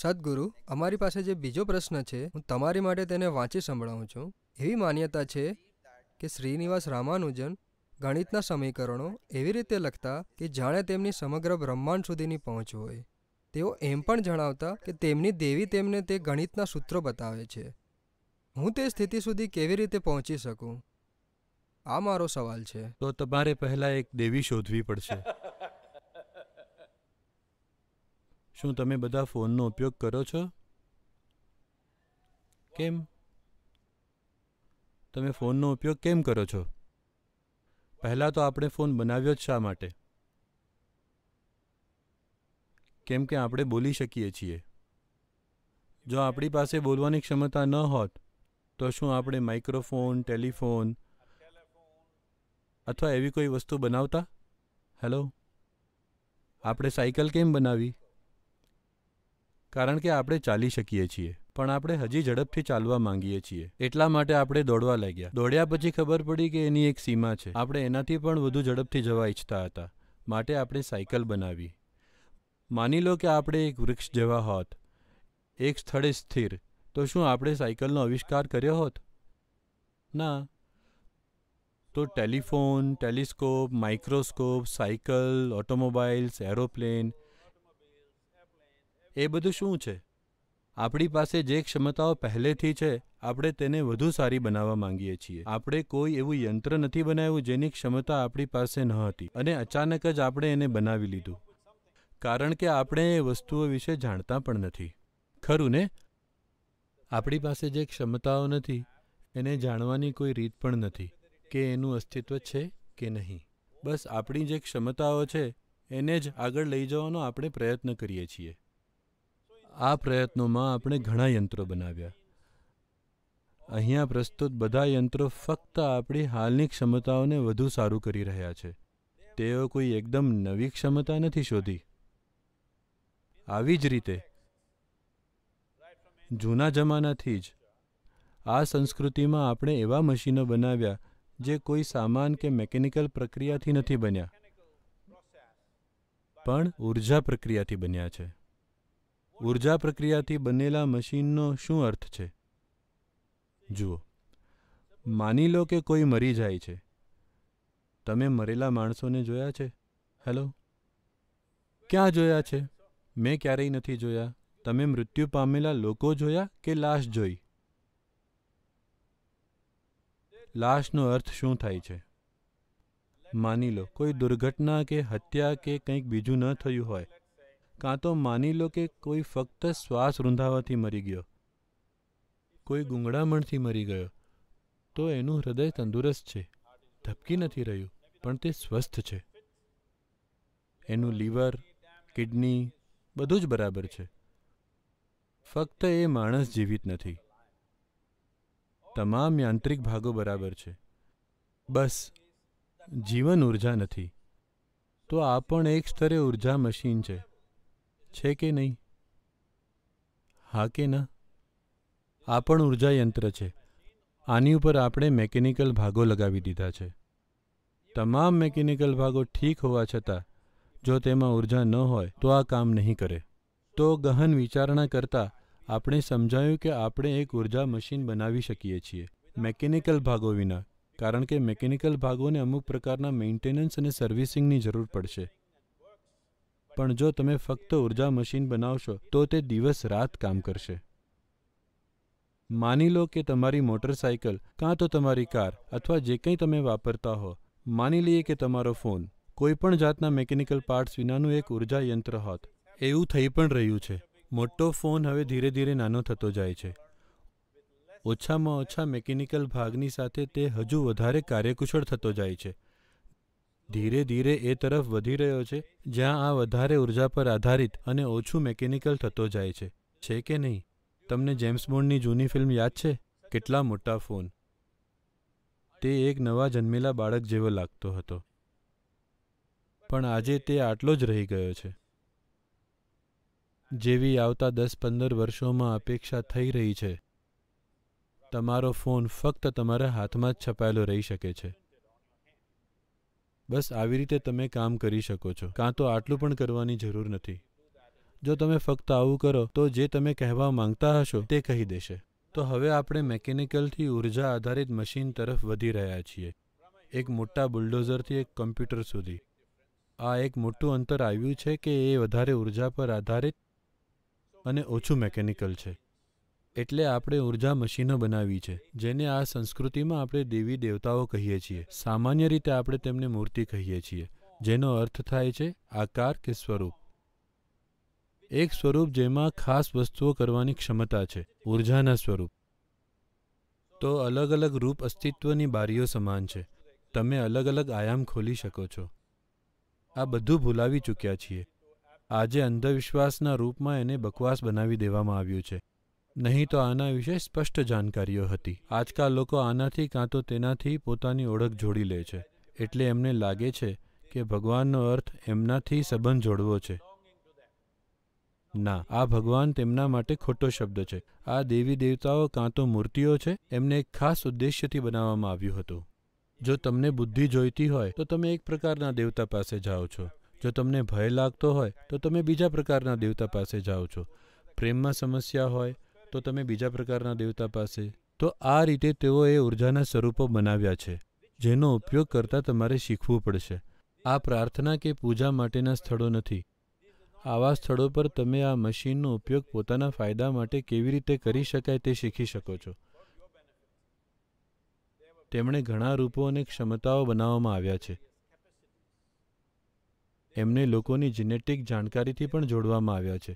સદગુરુ અમારી પાસે જે બીજો પ્રશ્ન છે હું તમારી માટે તેને વાંચી સંભળાવું છું એવી માન્યતા છે કે શ્રીનિવાસ રામાનુજન ગણિતના સમીકરણો એવી રીતે લખતા કે જાણે તેમની સમગ્ર બ્રહ્માંડ સુધીની પહોંચ હોય તેઓ એમ પણ જણાવતા કે તેમની દેવી તેમને તે ગણિતના સૂત્રો બતાવે છે હું તે સ્થિતિ સુધી કેવી રીતે પહોંચી શકું આ મારો સવાલ છે તો તમારે પહેલાં એક દેવી શોધવી પડશે શું તમે બધા ફોનનો ઉપયોગ કરો છો કેમ તમે ફોનનો ઉપયોગ કેમ કરો છો પહેલાં તો આપણે ફોન બનાવ્યો જ શા માટે કેમ કે આપણે બોલી શકીએ છીએ જો આપણી પાસે બોલવાની ક્ષમતા ન હોત તો શું આપણે માઇક્રોફોન ટેલિફોન અથવા એવી કોઈ વસ્તુ બનાવતા હેલો આપણે સાયકલ કેમ બનાવી કારણ કે આપણે ચાલી શકીએ છીએ પણ આપણે હજી ઝડપથી ચાલવા માંગીએ છીએ એટલા માટે આપણે દોડવા લાગ્યા દોડ્યા પછી ખબર પડી કે એની એક સીમા છે આપણે એનાથી પણ વધુ ઝડપથી જવા ઈચ્છતા હતા માટે આપણે સાયકલ બનાવી માની લો કે આપણે એક વૃક્ષ જેવા હોત એક સ્થળે સ્થિર તો શું આપણે સાયકલનો આવિષ્કાર કર્યો હોત ના તો telephone telescope microscope cycle automobiles aeroplane એ બધું શું છે આપણી પાસે જે ક્ષમતાઓ પહેલેથી છે આપણે તેને વધુ સારી બનાવવા માંગીએ છીએ આપણે કોઈ એવું યંત્ર નથી બનાવ્યું જેની ક્ષમતા આપણી પાસે ન હતી અને અચાનક જ આપણે એને બનાવી લીધું કારણ કે આપણે એ વસ્તુઓ વિશે જાણતા પણ નથી ખરું ને આપણી પાસે જે ક્ષમતાઓ નથી એને જાણવાની કોઈ રીત પણ નથી કે એનું અસ્તિત્વ છે કે નહીં બસ આપણી જે ક્ષમતાઓ છે એને જ આગળ લઈ જવાનો આપણે પ્રયત્ન કરીએ છીએ આ પ્રયત્નોમાં આપણે ઘણા યંત્રો બનાવ્યા અહીંયા પ્રસ્તુત બધા યંત્રો ફક્ત આપણી હાલની ક્ષમતાઓને વધુ સારું કરી રહ્યા છે તેઓ કોઈ એકદમ નવી ક્ષમતા નથી શોધી આવી જ રીતે જૂના જમાનાથી જ આ સંસ્કૃતિમાં આપણે એવા મશીનો બનાવ્યા જે કોઈ સામાન કે મેકેનિકલ પ્રક્રિયાથી નથી બન્યા પણ ઉર્જા પ્રક્રિયાથી બન્યા છે ઊર્જા પ્રક્રિયાથી બનેલા મશીનનો શું અર્થ છે? જુઓ, માની લો કે કોઈ મરી જાય છે. તમે મરેલા માણસોને જોયા છે? હેલો, ક્યાં જોયા છે? મેં ક્યારેય નથી જોયા. તમે મૃત્યુ પામેલા લોકો જોયા કે લાશ જોઈ? લાશનો અર્થ શું થાય છે? માની લો કોઈ દુર્ઘટના કે હત્યા કે કંઈક બીજું ન થયું હોય કાં તો માની લો કે કોઈ ફક્ત શ્વાસ રૂંધાવાથી મરી ગયો કોઈ ગૂંગળામણથી મરી ગયો તો એનું હૃદય તંદુરસ્ત છે ધબકી નથી રહ્યું પણ તે સ્વસ્થ છે એનું લીવર કિડની બધું જ બરાબર છે ફક્ત એ માણસ જીવિત નથી તમામ યાંત્રિક ભાગો બરાબર છે બસ જીવન ઊર્જા નથી તો આ પણ એક સ્તરે ઊર્જા મશીન છે છે કે નહીં હા કે ના આ પણ ઊર્જા યંત્ર છે આની ઉપર આપણે મેકેનિકલ ભાગો લગાવી દીધા છે તમામ મેકેનિકલ ભાગો ઠીક હોવા છતાં જો તેમાં ઉર્જા ન હોય તો આ કામ નહીં કરે તો ગહન વિચારણા કરતાં આપણે સમજાયું કે આપણે એક ઊર્જા મશીન બનાવી શકીએ છીએ મેકેનિકલ ભાગો વિના કારણ કે મેકેનિકલ ભાગોને અમુક પ્રકારના મેન્ટેનન્સ અને સર્વિસિંગની જરૂર પડશે પણ જો તમે ફક્ત ઉર્જા મશીન બનાવશો તો તે દિવસ રાત કામ કરશે માની લો કે તમારી મોટરસાયકલ કાં તો તમારી કાર અથવા જે કંઈ તમે વાપરતા હો માની લઈએ કે તમારો ફોન કોઈપણ જાતના મેકેનિકલ પાર્ટ્સ વિનાનું એક ઉર્જા યંત્ર હોત એવું થઈ પણ રહ્યું છે મોટો ફોન હવે ધીરે ધીરે નાનો થતો જાય છે ઓછામાં ઓછા મેકેનિકલ ભાગની સાથે તે હજુ વધારે કાર્યકુશળ થતો જાય છે ધીરે ધીરે એ તરફ વધી રહ્યો છે જ્યાં આ વધારે ઊર્જા પર આધારિત અને ઓછું મેકેનિકલ થતો જાય છે છે કે નહીં તમને જેમ્સ બોન્ડની જૂની ફિલ્મ યાદ છે કેટલા મોટા ફોન તે એક નવા જન્મેલા બાળક જેવો લાગતો હતો પણ આજે તે આટલો જ રહી ગયો છે જેવી આવતા દસ પંદર વર્ષોમાં અપેક્ષા થઈ રહી છે તમારો ફોન ફક્ત તમારા હાથમાં જ છપાયેલો રહી શકે છે બસ આવી રીતે તમે કામ કરી શકો છો કાં તો આટલું પણ કરવાની જરૂર નથી જો તમે ફક્ત આવું કરો તો જે તમે કહેવા માંગતા હશો તે કહી દેશે તો હવે આપણે મેકેનિકલથી ઉર્જા આધારિત મશીન તરફ વધી રહ્યા છીએ એક મોટા બુલડોઝરથી એક કમ્પ્યુટર સુધી આ એક મોટું અંતર આવ્યું છે કે એ વધારે ઉર્જા પર આધારિત અને ઓછું મેકેનિકલ છે એટલે આપણે ઊર્જા મશીનો બનાવી છે જેને આ સંસ્કૃતિમાં આપણે દેવી દેવતાઓ કહીએ છીએ સામાન્ય રીતે આપણે તેમને મૂર્તિ કહીએ છીએ જેનો અર્થ થાય છે આકાર કે સ્વરૂપ એક સ્વરૂપ જે માં ખાસ વસ્તુઓ કરવાની ક્ષમતા છે ઊર્જાનું સ્વરૂપ તો અલગ અલગ રૂપ અસ્તિત્વની બારીઓ સમાન છે તમે અલગ અલગ આયામ ખોલી શકો છો આ બધું ભૂલાવી ચૂક્યા છીએ આજે અંધવિશ્વાસના રૂપમાં એને બકવાસ બનાવી દેવામાં આવ્યો છે નહીં તો આના વિશે સ્પષ્ટ જાણકારીઓ હતી આજકાલ લોકો આનાથી કાં તો તેનાથી પોતાની ઓળખ જોડી લે છે એટલે એમને લાગે છે કે ભગવાનનો અર્થ એમનાથી સંબંધ જોડવો છે ના આ ભગવાન તેમના માટે ખોટો શબ્દ છે આ દેવી દેવતાઓ કાં તો મૂર્તિઓ છે એમને એક ખાસ ઉદ્દેશ્યથી બનાવવામાં આવ્યું હતું જો તમને બુદ્ધિ જોઈતી હોય તો તમે એક પ્રકારના દેવતા પાસે જાઓ છો જો તમને ભય લાગતો હોય તો તમે બીજા પ્રકારના દેવતા પાસે જાઓ છો પ્રેમમાં સમસ્યા હોય તો તમે બીજા પ્રકારના દેવતા પાસે તો આ રીતે તેઓએ ઉર્જાના સ્વરૂપો બનાવ્યા છે જેનો ઉપયોગ કરતાં તમારે શીખવું પડશે આ પ્રાર્થના કે પૂજા માટેના સ્થળો નથી આવા સ્થળો પર તમે આ મશીનનો ઉપયોગ પોતાના ફાયદા માટે કેવી રીતે કરી શકાય તે શીખી શકો છો તેમણે ઘણા રૂપો અને ક્ષમતાઓ બનાવવામાં આવ્યા છે એમને લોકોની જીનેટિક જાણકારીથી પણ જોડવામાં આવ્યા છે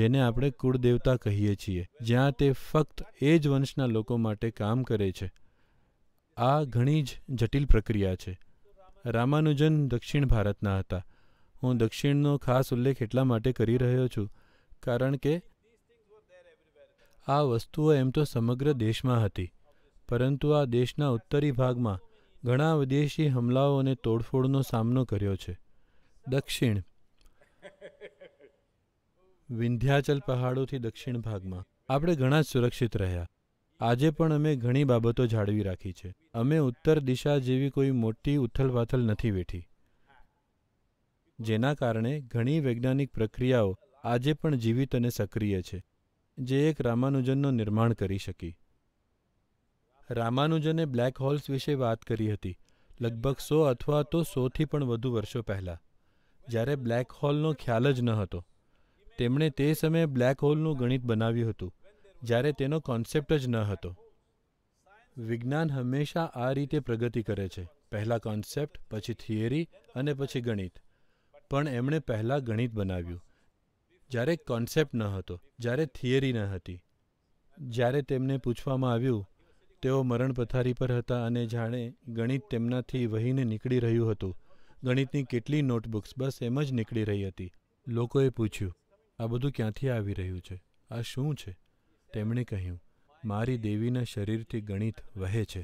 જેને આપણે કુળદેવતા કહીએ છીએ જ્યાં તે ફક્ત એ જ વંશના લોકો માટે કામ કરે છે આ ઘણી જ જટિલ પ્રક્રિયા છે રામાનુજન દક્ષિણ ભારતના હતા હું દક્ષિણનો ખાસ ઉલ્લેખ એટલા માટે કરી રહ્યો છું કારણ કે આ વસ્તુઓ એમ તો સમગ્ર દેશમાં હતી પરંતુ આ દેશના ઉત્તરી ભાગમાં ઘણા વિદેશી હમલાઓ અને તોડફોડનો સામનો કર્યો છે દક્ષિણ વિંધ્યાચલ પહાડોથી દક્ષિણ ભાગમાં આપણે ઘણા જ સુરક્ષિત રહ્યા આજે પણ અમે ઘણી બાબતો જાળવી રાખી છે અમે ઉત્તર દિશા જેવી કોઈ મોટી ઉથલપાથલ નથી વેઠી જેના કારણે ઘણી વૈજ્ઞાનિક પ્રક્રિયાઓ આજે પણ જીવિત અને સક્રિય છે જે એક રામાનુજનનું નિર્માણ કરી શકી રામાનુજને બ્લેક હોલ્સ વિશે વાત કરી હતી લગભગ સો અથવા તો સોથી પણ વધુ વર્ષો પહેલાં જ્યારે બ્લેક હોલનો ખ્યાલ જ ન હતો તેમણે તે સમયે બ્લેક હોલનું ગણિત બનાવ્યું હતું જ્યારે તેનો કોન્સેપ્ટ જ ન હતો વિજ્ઞાન હંમેશા આ રીતે પ્રગતિ કરે છે પહેલાં કોન્સેપ્ટ પછી થિયરી અને પછી ગણિત પણ એમણે પહેલાં ગણિત બનાવ્યું જ્યારે કોન્સેપ્ટ ન હતો જ્યારે થિયરી ન હતી જ્યારે તેમને પૂછવામાં આવ્યું તેઓ મરણ પથારી પર હતા અને જાણે ગણિત તેમનાથી વહીને નીકળી રહ્યું હતું ગણિતની કેટલી નોટબુક્સ બસ એમ જ નીકળી રહી હતી લોકોએ પૂછ્યું આ બધું ક્યાંથી આવી રહ્યું છે આ શું છે તેમણે કહ્યું મારી દેવીના શરીરથી ગણિત વહે છે